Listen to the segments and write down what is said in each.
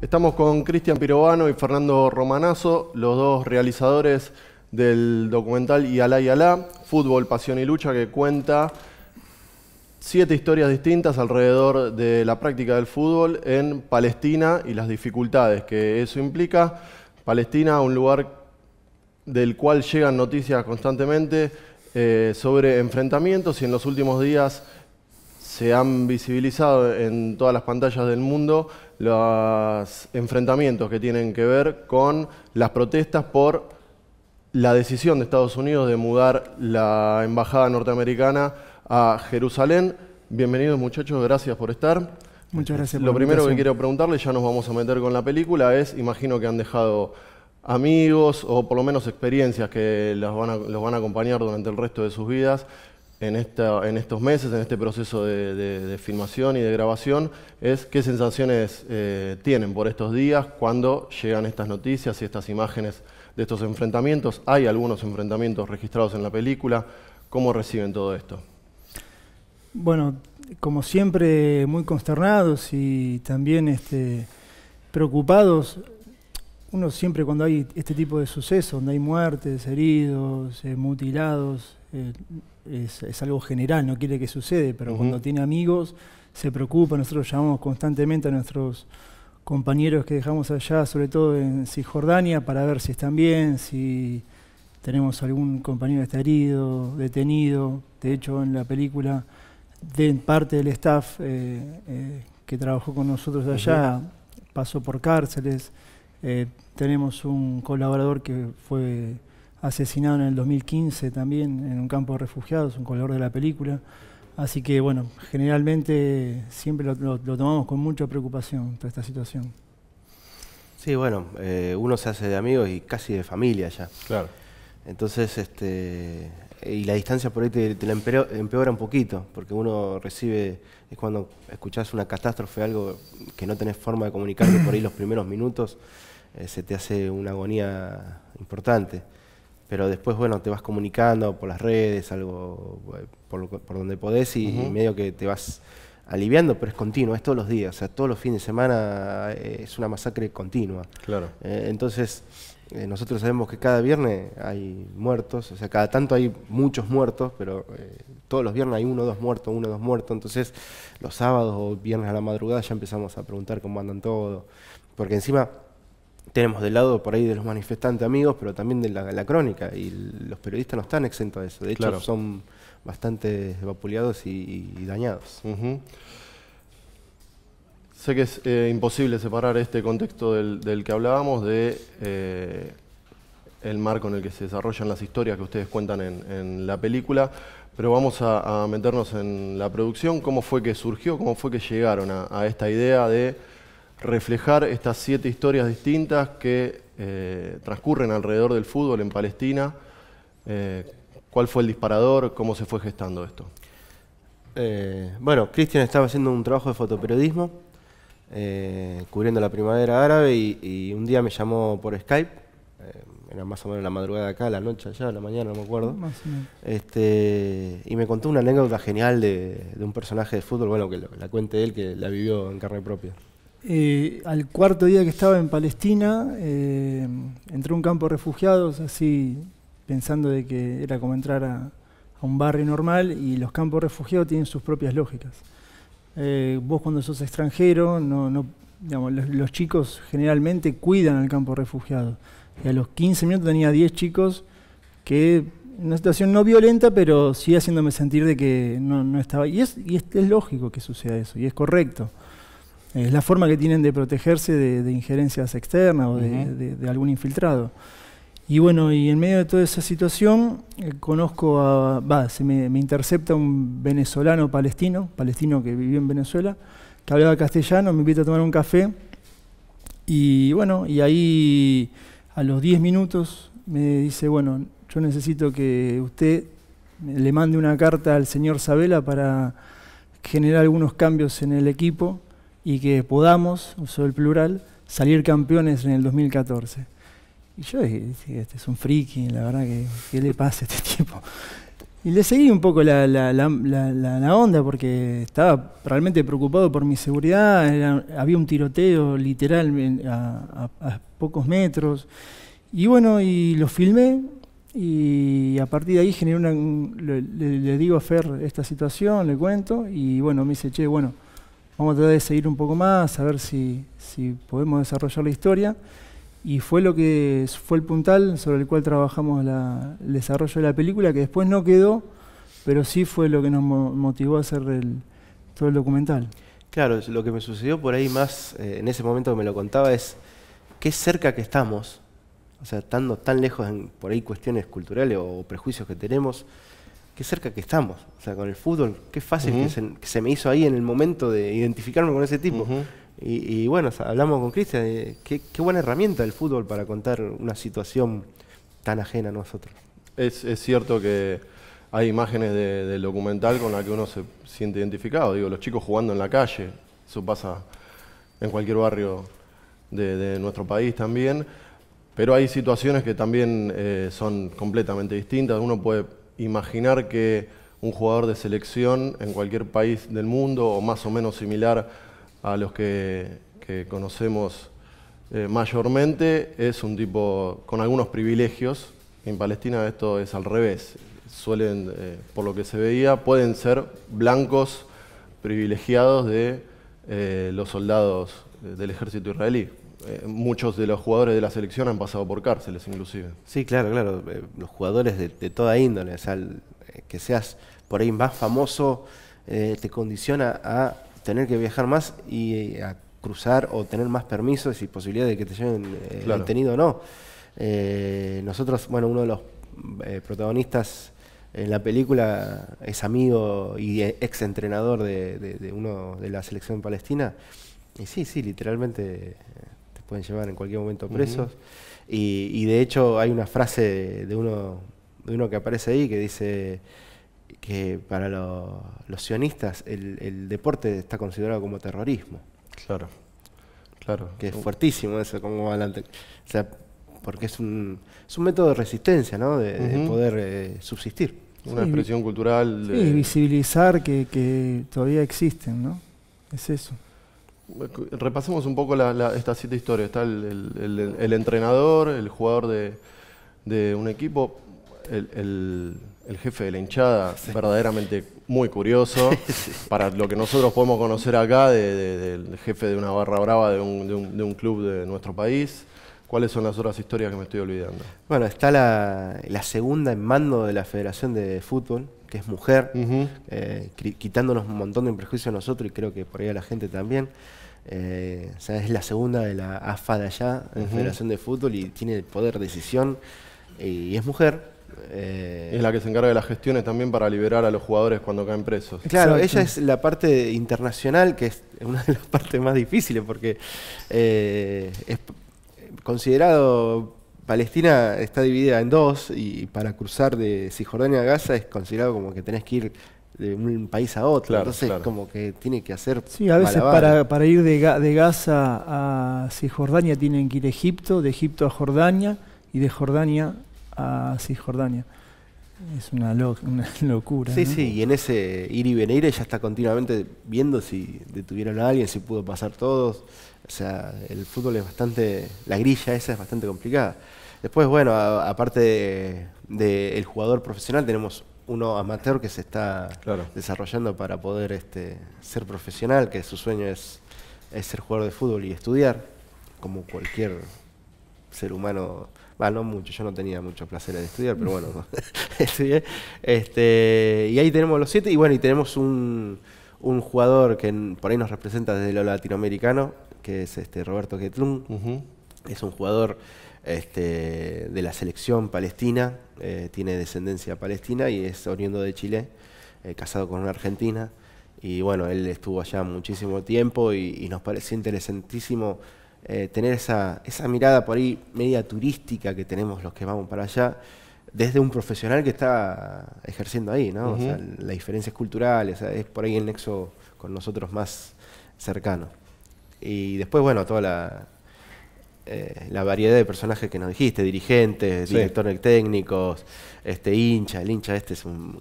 Estamos con Cristian Pirovano y Fernando Romanazo, los dos realizadores del documental y Alá y Alá, Fútbol, Pasión y Lucha, que cuenta siete historias distintas alrededor de la práctica del fútbol en Palestina y las dificultades que eso implica. Palestina, un lugar del cual llegan noticias constantemente eh, sobre enfrentamientos y en los últimos días se han visibilizado en todas las pantallas del mundo los enfrentamientos que tienen que ver con las protestas por la decisión de Estados Unidos de mudar la embajada norteamericana a Jerusalén. Bienvenidos muchachos, gracias por estar. Muchas gracias. Lo primero que quiero preguntarle, ya nos vamos a meter con la película, es, imagino que han dejado amigos o por lo menos experiencias que van los van a acompañar durante el resto de sus vidas en, estos meses, en este proceso de, filmación y de grabación, es qué sensaciones eh, tienen por estos días cuando llegan estas noticias y estas imágenes de estos enfrentamientos. Hay algunos enfrentamientos registrados en la película. ¿Cómo reciben todo esto? Bueno, como siempre, muy consternados y también este, preocupados uno siempre cuando hay este tipo de sucesos, donde hay muertes, heridos, eh, mutilados, eh, es, algo general, no quiere que sucede, pero cuando tiene amigos se preocupa, nosotros llamamos constantemente a nuestros compañeros que dejamos allá, sobre todo en Cisjordania, para ver si están bien, si tenemos algún compañero que está herido, detenido. De hecho, en la película, parte del staff eh, que trabajó con nosotros allá, pasó por cárceles. Eh, tenemos un colaborador que fue asesinado en el 2015 también en un campo de refugiados, un colaborador de la película. Así que, bueno, generalmente siempre lo, tomamos con mucha preocupación toda esta situación. Sí, bueno, eh, uno se hace de amigos y casi de familia ya. Claro. Entonces, este, y la distancia por ahí te, la empeora, un poquito, porque uno recibe, es cuando escuchás una catástrofe, algo que no tenés forma de comunicarte por ahí los primeros minutos, eh, se te hace una agonía importante. Pero después, bueno, te vas comunicando por las redes, algo eh, por, donde podés y, medio que te vas aliviando, pero es continuo, es todos los días, o sea, todos los fines de semana eh, es una masacre continua. Claro. entonces, nosotros sabemos que cada viernes hay muertos, o sea, cada tanto hay muchos muertos, pero todos los viernes hay uno, dos muertos, uno, dos muertos. Entonces, los sábados o viernes a la madrugada ya empezamos a preguntar cómo andan todos, Porque encima, tenemos del lado por ahí de los manifestantes amigos, pero también de la, la crónica, y los periodistas no están exentos de eso, de hecho son bastante vapuleados y, dañados. Sé que es eh, imposible separar este contexto del, que hablábamos de eh, el marco en el que se desarrollan las historias que ustedes cuentan en, en la película, pero vamos a, meternos en la producción, cómo fue que surgió, cómo fue que llegaron a esta idea de reflejar estas siete historias distintas que eh, transcurren alrededor del fútbol en Palestina. Eh, ¿Cuál fue el disparador? ¿Cómo se fue gestando esto? Eh, bueno, Cristian estaba haciendo un trabajo de fotoperiodismo, cubriendo la primavera árabe, y, un día me llamó por Skype, era más o menos la madrugada acá, la noche allá, la mañana, no me acuerdo, este, y me contó una anécdota genial de, un personaje de fútbol, bueno, que la cuente él, que la vivió en carne propia. Eh, al cuarto día que estaba en Palestina, eh, entré a un campo de refugiados, así pensando de que era como entrar a, un barrio normal y los campos de refugiados tienen sus propias lógicas. Eh, vos cuando sos extranjero, los, chicos generalmente cuidan al campo de refugiados. Y a los 15 minutos tenía 10 chicos que, en una situación no violenta, pero sí haciéndome sentir de que no, estaba... Y, es, y es lógico que suceda eso, y es correcto. Es la forma que tienen de protegerse de, injerencias externas o de, algún infiltrado. Y bueno, y en medio de toda esa situación, eh, conozco a. Va, se me, me, intercepta un venezolano palestino, palestino que vivió en Venezuela, que hablaba castellano, me invita a tomar un café. Y bueno, y ahí a los 10 minutos me dice: Bueno, yo necesito que usted le mande una carta al señor Sabela para generar algunos cambios en el equipo y que podamos, uso el plural, salir campeones en el 2014. Y yo dije, este es un friki, la verdad que qué le pasa a este tipo. Y le seguí un poco la, la, la, onda porque estaba realmente preocupado por mi seguridad, había un tiroteo literal a, a, pocos metros. Y bueno, y lo filmé y a partir de ahí generé le, digo a Fer esta situación, le cuento, y bueno, me dice, che, bueno, vamos a tratar de seguir un poco más, a ver si, podemos desarrollar la historia. Y fue lo que fue el puntal sobre el cual trabajamos el desarrollo de la película, que después no quedó, pero sí fue lo que nos motivó a hacer todo el documental. Claro, lo que me sucedió por ahí más eh, en ese momento que me lo contaba es qué cerca que estamos, o sea, estando tan lejos por ahí cuestiones culturales o prejuicios que tenemos, qué cerca que estamos. O sea, con el fútbol, qué fácil que, se, me hizo ahí en el momento de identificarme con ese tipo. y, bueno, hablamos con Cristian eh, qué, buena herramienta el fútbol para contar una situación tan ajena a nosotros. Es, cierto que hay imágenes del documental con las que uno se siente identificado. Digo, los chicos jugando en la calle, eso pasa en cualquier barrio de, nuestro país también. Pero hay situaciones que también eh, son completamente distintas. Uno puede imaginar que un jugador de selección en cualquier país del mundo, o más o menos similar a los que, conocemos eh, mayormente, es un tipo con algunos privilegios. En Palestina esto es al revés. Suelen, eh, por lo que se veía, pueden ser blancos privilegiados de eh, los soldados del ejército israelí. Eh, muchos de los jugadores de la selección han pasado por cárceles inclusive. Sí, claro, claro. Eh, los jugadores de, toda índole, o sea, eh, que seas por ahí más famoso, te condiciona a tener que viajar más y a cruzar o tener más permisos y posibilidades de que te lleven claro. detenido o no. nosotros, bueno, uno de los protagonistas en la película es amigo y ex entrenador de uno de la selección palestina. Y sí, sí, literalmente pueden llevar en cualquier momento presos. y, de hecho hay una frase de, uno, de uno que aparece ahí que dice que para los sionistas el, deporte está considerado como terrorismo. Claro, claro. Que es fuertísimo eso, como adelante. porque es un, es un método de resistencia, ¿no? De, poder eh, subsistir. Una expresión cultural. De... Sí, visibilizar que, que todavía existen, ¿no? Es eso. Repasemos un poco la, estas siete historias. Está el, entrenador, el jugador de, un equipo, el, jefe de la hinchada, verdaderamente muy curioso, para lo que nosotros podemos conocer acá de, del jefe de una barra brava de un, club de nuestro país. ¿Cuáles son las otras historias que me estoy olvidando? Bueno, está la, la segunda en mando de la Federación de Fútbol, que es mujer, eh, quitándonos un montón de prejuicios a nosotros y creo que por ahí a la gente también. Eh, o es la segunda de la AFA de allá, Federación de Fútbol, y tiene poder de decisión y es mujer. Eh. es la que se encarga de las gestiones también para liberar a los jugadores cuando caen presos. Claro, ella es la parte internacional, que es una de las partes más difíciles, porque es considerado Palestina está dividida en dos y para cruzar de Cisjordania a Gaza es considerado como que tenés que ir de un país a otro. Entonces, como que tiene que hacer. Sí, a veces para, ir de, Gaza a Cisjordania tienen que ir Egipto, de Egipto a Jordania y de Jordania a Cisjordania. Es una, una locura. Sí, sí, y en ese ir y venir ella está continuamente viendo si detuvieron a alguien, si pudo pasar todos. O sea, el fútbol es bastante. La grilla esa es bastante complicada. Después, bueno, aparte del de, jugador profesional, tenemos uno amateur que se está desarrollando para poder este, ser profesional, que su sueño es, ser jugador de fútbol y estudiar, como cualquier ser humano. Bueno, no mucho, yo no tenía mucho placer en estudiar, pero bueno, Este, y ahí tenemos los siete, y bueno, y tenemos un, jugador que por ahí nos representa desde lo latinoamericano, que es este Roberto Getlum. Es un jugador este, de la selección palestina, eh, tiene descendencia palestina y es oriundo de Chile, eh, casado con una argentina. Y bueno, él estuvo allá muchísimo tiempo y, nos pareció interesantísimo eh, tener esa, esa mirada por ahí media turística que tenemos los que vamos para allá desde un profesional que está ejerciendo ahí, ¿no? o sea, la diferencia es por ahí el nexo con nosotros más cercano. Y después, bueno, toda la, eh, la variedad de personajes que nos dijiste, dirigentes, directores técnicos, este hincha, el hincha este es un,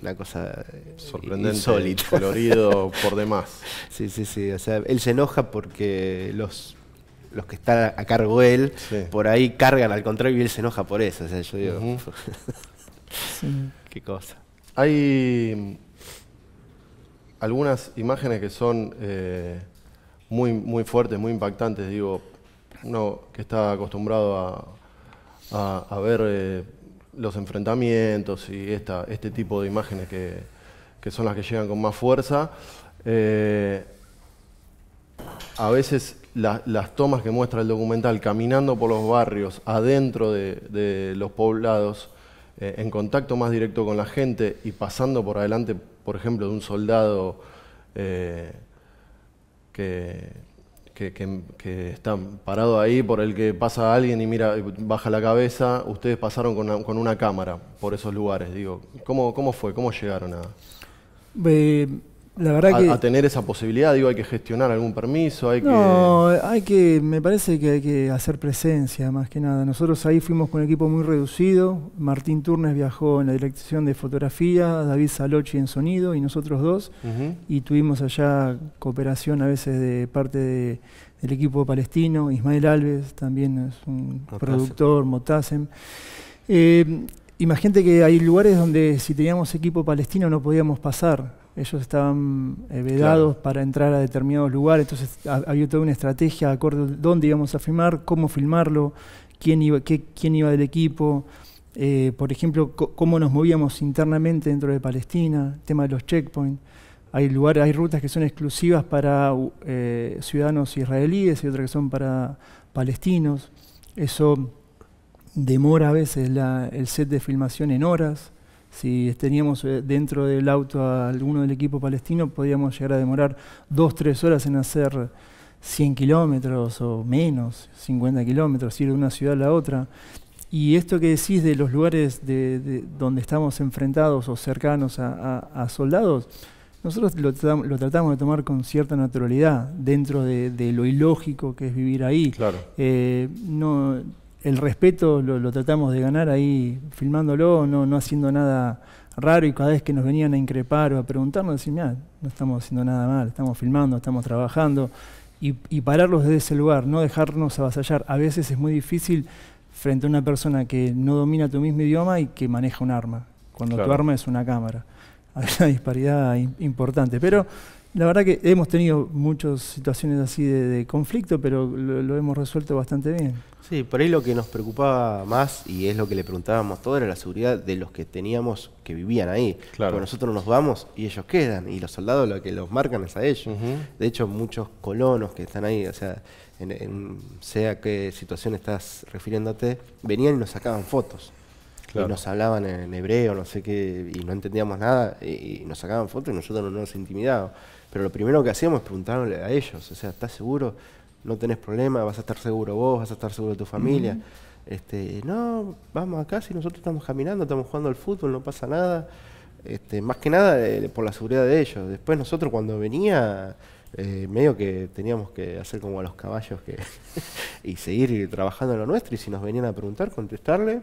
una cosa eh, sorprendente, colorido por demás. Sí, sí, sí, o sea, él se enoja porque los los que están a cargo él por ahí cargan al contrario y él se enoja por eso, o sea, yo digo, qué cosa. Hay mm, algunas imágenes que son eh, muy, muy fuertes, muy impactantes. Digo, uno que está acostumbrado a, ver eh, los enfrentamientos y esta, este tipo de imágenes que, son las que llegan con más fuerza. Eh, a veces las tomas que muestra el documental caminando por los barrios, adentro de, los poblados, eh, en contacto más directo con la gente y pasando por adelante, por ejemplo, de un soldado que, que, que, parado ahí, por el que pasa alguien y mira, baja la cabeza, ustedes pasaron con una, cámara por esos lugares, digo, ¿cómo, cómo fue? ¿Cómo llegaron a...? Eh, verdad a, que... a tener esa posibilidad, digo, hay que gestionar algún permiso, hay no, hay que, me parece que hay que hacer presencia más que nada. Nosotros ahí fuimos con un equipo muy reducido, Martín Turnes viajó en la dirección de fotografía, David Salochi en sonido y nosotros dos, y tuvimos allá cooperación a veces de parte del equipo palestino, Ismael Alves también es un productor, Motasem. Eh, imagínate que hay lugares donde si teníamos equipo palestino no podíamos pasar, ellos estaban eh, vedados para entrar a determinados lugares, entonces había toda una estrategia de acorde dónde íbamos a filmar, cómo filmarlo, quién iba, qué, iba del equipo, eh, por ejemplo, cómo nos movíamos internamente dentro de Palestina, tema de los checkpoints. Hay lugares, hay rutas que son exclusivas para eh, ciudadanos israelíes y otras que son para palestinos. Eso demora a veces el set de filmación en horas. Si teníamos eh, dentro del auto a alguno del equipo palestino, podíamos llegar a demorar dos, tres horas en hacer 100 kilómetros o menos, 50 kilómetros, ir de una ciudad a la otra. Y esto que decís de los lugares de, donde estamos enfrentados o cercanos a, soldados, nosotros lo, tratamos de tomar con cierta naturalidad, dentro de, lo ilógico que es vivir ahí. Claro. Eh, no, el respeto lo, tratamos de ganar ahí filmándolo, no, no haciendo nada raro y cada vez que nos venían a increpar o a preguntarnos, decían, mira, no estamos haciendo nada mal, estamos filmando, estamos trabajando y, pararlos desde ese lugar, no dejarnos avasallar. A veces es muy difícil frente a una persona que no domina tu mismo idioma y que maneja un arma, cuando tu arma es una cámara. Hay una disparidad importante, pero la verdad que hemos tenido muchas situaciones así de, conflicto, pero lo, hemos resuelto bastante bien. Sí, por ahí lo que nos preocupaba más, y es lo que le preguntábamos todo, era la seguridad de los que teníamos que vivían ahí. Claro. Porque nosotros nos vamos y ellos quedan, y los soldados lo que los marcan es a ellos. De hecho, muchos colonos que están ahí, o sea, en, sea qué situación estás refiriéndote, venían y nos sacaban fotos. y nos hablaban en hebreo, no sé qué, y no entendíamos nada, y, nos sacaban fotos y nosotros no nos intimidábamos. Pero lo primero que hacíamos es preguntarle a ellos, o sea, ¿estás seguro? ¿No tenés problema? ¿Vas a estar seguro vos? ¿Vas a estar seguro de tu familia? Este, no, vamos acá, si nosotros estamos caminando, estamos jugando al fútbol, no pasa nada. Este, más que nada eh, por la seguridad de ellos. Después nosotros cuando venía, eh, medio que teníamos que hacer como a los caballos que y seguir trabajando en lo nuestro y si nos venían a preguntar, contestarle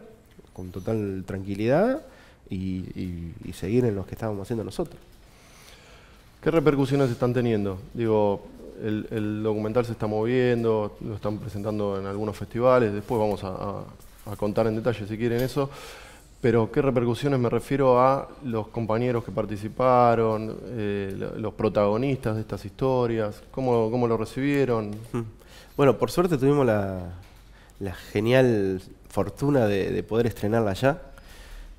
con total tranquilidad y seguir en lo que estábamos haciendo nosotros. ¿Qué repercusiones están teniendo? Digo, el, documental se está moviendo, lo están presentando en algunos festivales, después vamos a, contar en detalle si quieren eso, pero ¿qué repercusiones me refiero a los compañeros que participaron, eh, los protagonistas de estas historias? ¿Cómo, cómo lo recibieron? Mm. Bueno, por suerte tuvimos la, genial fortuna de, poder estrenarla ya.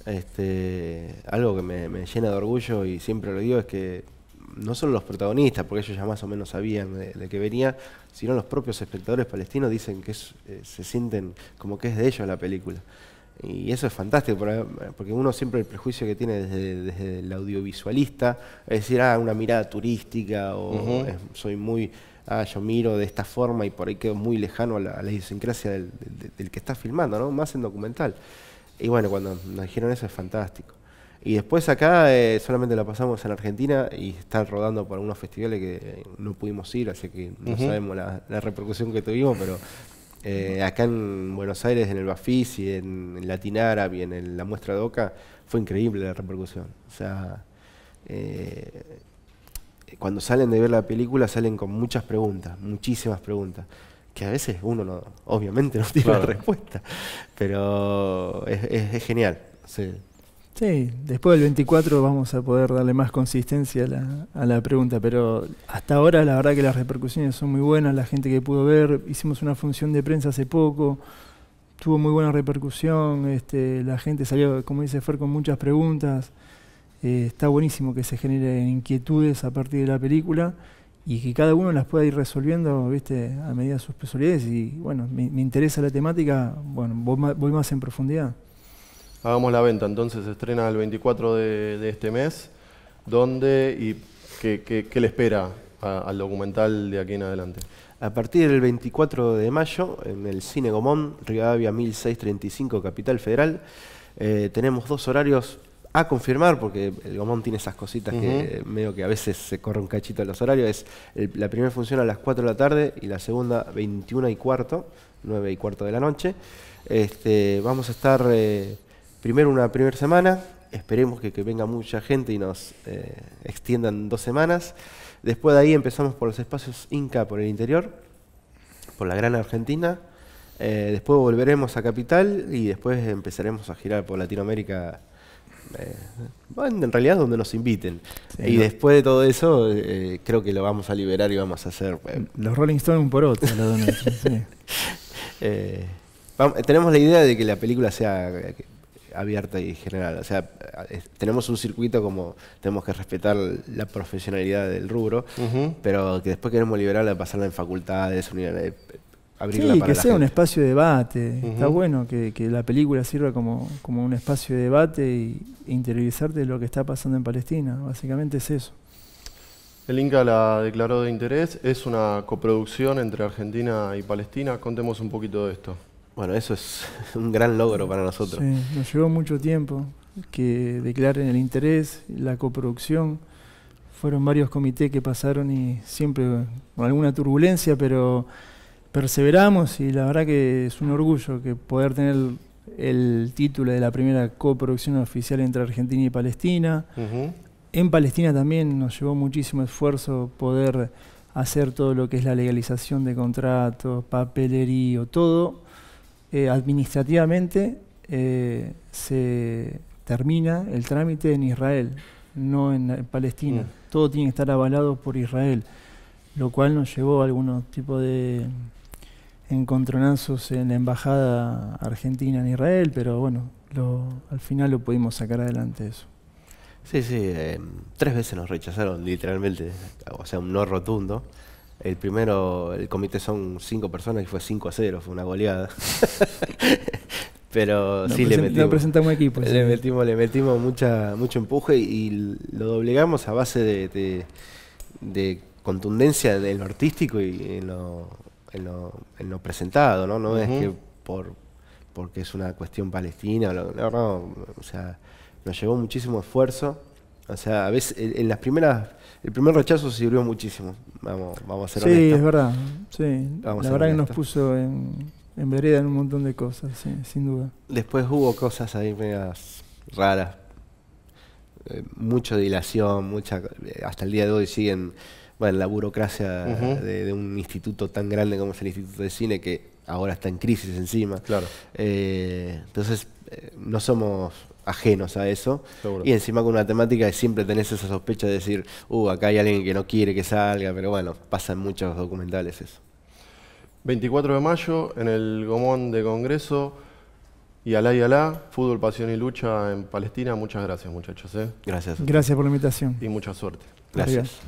Este, algo que me llena de orgullo y siempre lo digo es que no solo los protagonistas, porque ellos ya más o menos sabían de, qué que venía, sino los propios espectadores palestinos dicen que eh, se sienten como que es de ellos la película. Y eso es fantástico, porque uno siempre el prejuicio que tiene desde, el audiovisualista es decir, ah, una mirada turística, o soy muy, ah, yo miro de esta forma y por ahí quedo muy lejano a la, idiosincrasia del, que está filmando, ¿no? Más en documental. Y bueno, cuando nos dijeron eso es fantástico. Y después acá eh, solamente la pasamos en Argentina y están rodando por unos festivales que no pudimos ir, así que no sabemos la, repercusión que tuvimos, pero eh, acá en Buenos Aires, en el Bafis y en, Latin Latinara y en la muestra de Oca, fue increíble la repercusión. O sea, eh, cuando salen de ver la película salen con muchas preguntas, muchísimas preguntas que a veces uno obviamente no tiene respuesta, pero es, es genial. Sí. Sí, después del 24 vamos a poder darle más consistencia a la, pregunta, pero hasta ahora la verdad que las repercusiones son muy buenas, la gente que pudo ver, hicimos una función de prensa hace poco, tuvo muy buena repercusión, este, la gente salió, como dice Fer, con muchas preguntas, eh, está buenísimo que se generen inquietudes a partir de la película y que cada uno las pueda ir resolviendo viste a medida de sus posibilidades y bueno, me, me interesa la temática, bueno, voy más en profundidad. Hagamos la venta, entonces se estrena el 24 de, este mes. ¿Dónde y qué, le espera al documental de aquí en adelante? A partir del 24 de mayo, en el Cine Gomón, Rivadavia 1635, Capital Federal, eh, tenemos dos horarios a confirmar, porque el Gomón tiene esas cositas que medio que a veces se corre un cachito los horarios, es la primera funciona a las 4 de la tarde y la segunda 21 y cuarto, 9 y cuarto de la noche. Este, vamos a estar... Eh, primero una primera semana, esperemos que, venga mucha gente y nos eh, extiendan dos semanas. Después de ahí empezamos por los espacios Inca por el interior, por la Gran Argentina. Eh, después volveremos a Capital y después empezaremos a girar por Latinoamérica. bueno, eh, en realidad donde nos inviten. y después de todo eso, creo que lo vamos a liberar y vamos a hacer. los Rolling Stones un por otro. tenemos la idea de que la película sea abierta y general. O sea, eh, tenemos un circuito como tenemos que respetar la profesionalidad del rubro, pero que después queremos liberarla, pasarla en facultades, universidades, eh, abrirla sí, que sea un espacio de debate. Está bueno que, la película sirva como, como un espacio de debate e interiorizarte de lo que está pasando en Palestina. Básicamente es eso. El Inca la declaró de interés. Es una coproducción entre Argentina y Palestina. Contemos un poquito de esto. Bueno, eso es un gran logro para nosotros. nos llevó mucho tiempo que declaren el interés, la coproducción. Fueron varios comités que pasaron y siempre con alguna turbulencia, pero perseveramos y la verdad que es un orgullo que poder tener el título de la primera coproducción oficial entre Argentina y Palestina. En Palestina también nos llevó muchísimo esfuerzo poder hacer todo lo que es la legalización de contratos, papelerío, todo eh, administrativamente eh, se termina el trámite en Israel, no en, Palestina. Mm. Todo tiene que estar avalado por Israel, lo cual nos llevó a algunos tipos de encontronazos en la embajada argentina en Israel, pero bueno, al final lo pudimos sacar adelante eso. Sí, sí, eh, tres veces nos rechazaron literalmente, o sea, un no rotundo. El primero, el comité son cinco personas y fue cinco a cero. fue una goleada. Pero sí le metimos. Pues, le metimos, le metimos mucha, mucho empuje y, lo doblegamos a base de, de, de, contundencia en lo artístico y en lo, presentado, ¿no? No es que por porque es una cuestión palestina, no, o sea, nos llevó muchísimo esfuerzo o sea, a veces en, las primeras el primer rechazo sirvió muchísimo. Vamos, vamos a ser sí, honestos. Sí, es verdad. Sí. la verdad que nos puso en, vereda en un montón de cosas, sin duda. Después hubo cosas ahí medias raras. Eh, mucha dilación, mucha eh, hasta el día de hoy siguen bueno, la burocracia de, un instituto tan grande como es el Instituto de Cine que ahora está en crisis encima. Claro. Eh, entonces, no somos ajenos a eso. Y encima con una temática que siempre tenés esa sospecha de decir, uh, acá hay alguien que no quiere que salga, pero bueno, pasa en muchos documentales eso. 24 de mayo, en el Gomón de Congreso, y alá y alá, fútbol, pasión y lucha en Palestina. Muchas gracias, muchachos. ¿eh? Gracias. Gracias por la invitación. Y mucha suerte. gracias.